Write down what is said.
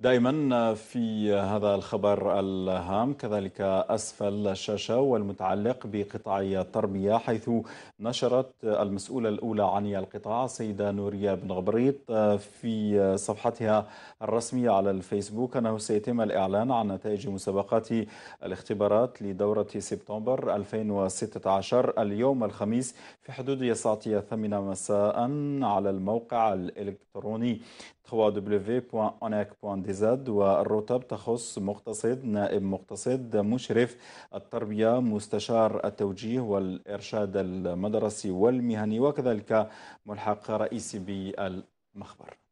دائما في هذا الخبر الهام كذلك أسفل الشاشة والمتعلق بقطاع التربية حيث نشرت المسؤولة الأولى عن القطاع السيدة نوريا بن غبريط في صفحتها الرسمية على الفيسبوك أنه سيتم الإعلان عن نتائج مسابقات الاختبارات لدورة سبتمبر 2016 اليوم الخميس في حدود الساعة الثامنة مساء على الموقع الإلكتروني www.onac.de الانتزاد والرتب تخص مقتصد نائب مقتصد مشرف التربية مستشار التوجيه والإرشاد المدرسي والمهني وكذلك ملحق رئيسي بالمخبر